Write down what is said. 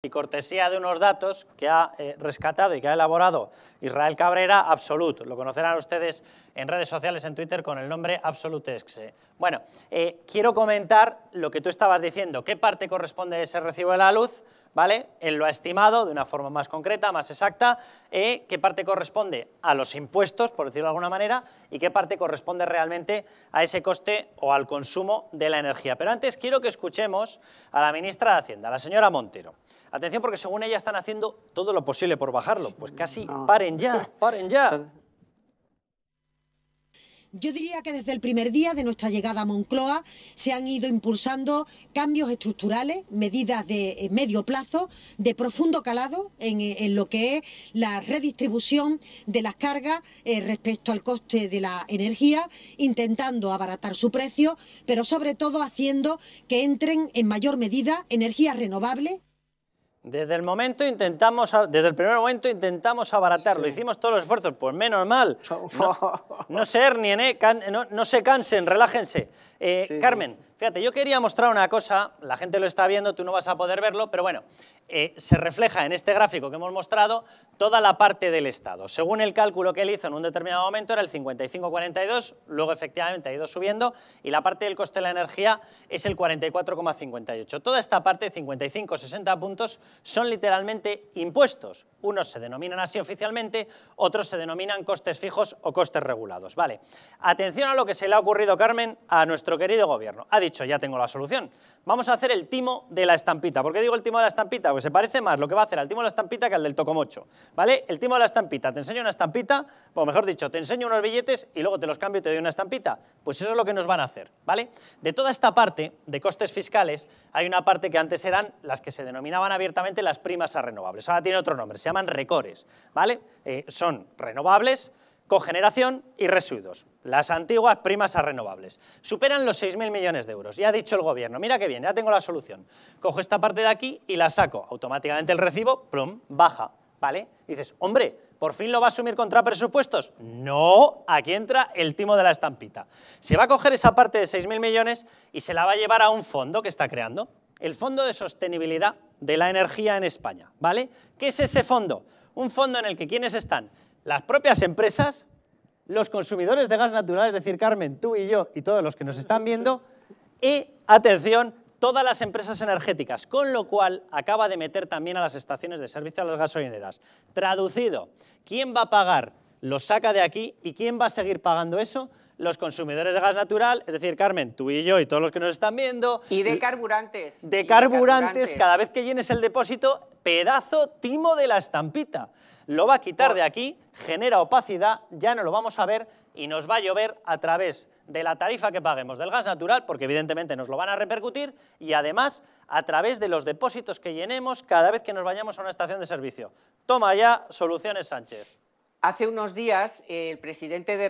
y cortesía de unos datos que ha eh, rescatado y que ha elaborado Israel Cabrera, Absolut. Lo conocerán ustedes en redes sociales, en Twitter, con el nombre Absolutexe. Bueno, eh, quiero comentar lo que tú estabas diciendo. ¿Qué parte corresponde a ese recibo de la luz? ¿vale? Él lo ha estimado de una forma más concreta, más exacta, eh, qué parte corresponde a los impuestos, por decirlo de alguna manera, y qué parte corresponde realmente a ese coste o al consumo de la energía. Pero antes quiero que escuchemos a la ministra de Hacienda, la señora Montero. Atención porque según ella están haciendo todo lo posible por bajarlo. Pues casi paren ya, paren ya. Yo diría que desde el primer día de nuestra llegada a Moncloa se han ido impulsando cambios estructurales, medidas de eh, medio plazo, de profundo calado eh, en, lo que es la redistribución de las cargas eh, respecto al coste de la energía, intentando abaratar su precio, pero sobre todo haciendo que entren en mayor medida energías renovables desde el momento intentamos, desde el primer momento intentamos abaratarlo, hicimos todos los esfuerzos, pues menos mal. Oh. No, ser se hernien, eh, no, se cansen, relájense. Eh, Carmen, fíjate, yo quería mostrar una cosa, la gente lo está viendo, tú no vas a poder verlo, pero bueno, eh, se refleja en este gráfico que hemos mostrado toda la parte del Estado. Según el cálculo que él hizo en un determinado momento era el 55,42, luego efectivamente ha ido subiendo y la parte del coste de la energía es el 44,58. Toda esta parte, 55, 60 puntos, son literalmente impuestos. Unos se denominan así oficialmente, otros se denominan costes fijos o costes regulados. Vale, atención a lo que se le ha ocurrido, Carmen, a nuestro querido gobierno. Ha dicho, ya tengo la solución. Vamos a hacer el timo de la estampita. ¿Por qué digo el timo de la estampita? Porque se parece más lo que va a hacer al timo de la estampita que al del tocomocho. ¿Vale? El timo de la estampita. Te enseño una estampita, o mejor dicho, te enseño unos billetes y luego te los cambio y te doy una estampita. Pues eso es lo que nos van a hacer. ¿Vale? De toda esta parte de costes fiscales, hay una parte que antes eran las que se denominaban abiertamente las primas a renovables. Ahora tiene otro nombre, se llaman recores, ¿vale? Eh, son renovables, cogeneración y residuos, las antiguas primas a renovables. Superan los 6.000 millones de euros. Ya ha dicho el gobierno, mira qué bien, ya tengo la solución. Cojo esta parte de aquí y la saco. Automáticamente el recibo, plum, baja, ¿vale? dices, hombre, ¿por fin lo va a asumir contra presupuestos? No, aquí entra el timo de la estampita. Se va a coger esa parte de 6.000 millones y se la va a llevar a un fondo que está creando. El Fondo de Sostenibilidad de la energía en España, ¿vale? ¿Qué es ese fondo? Un fondo en el que quienes están las propias empresas, los consumidores de gas natural, es decir, Carmen, tú y yo y todos los que nos están viendo, y, atención, todas las empresas energéticas, con lo cual acaba de meter también a las estaciones de servicio a las gasolineras. Traducido, ¿quién va a pagar los saca de aquí y ¿quién va a seguir pagando eso? Los consumidores de gas natural, es decir, Carmen, tú y yo y todos los que nos están viendo. Y De, carburantes, de carburantes, cada vez que llenes el depósito, pedazo timo de la estampita. Lo va a quitar de aquí, genera opacidad, ya no lo vamos a ver y nos va a llover a través de la tarifa que paguemos del gas natural, porque evidentemente nos lo van a repercutir, y además a través de los depósitos que llenemos cada vez que nos vayamos a una estación de servicio. Toma ya soluciones, Sánchez. Hace unos días, el presidente de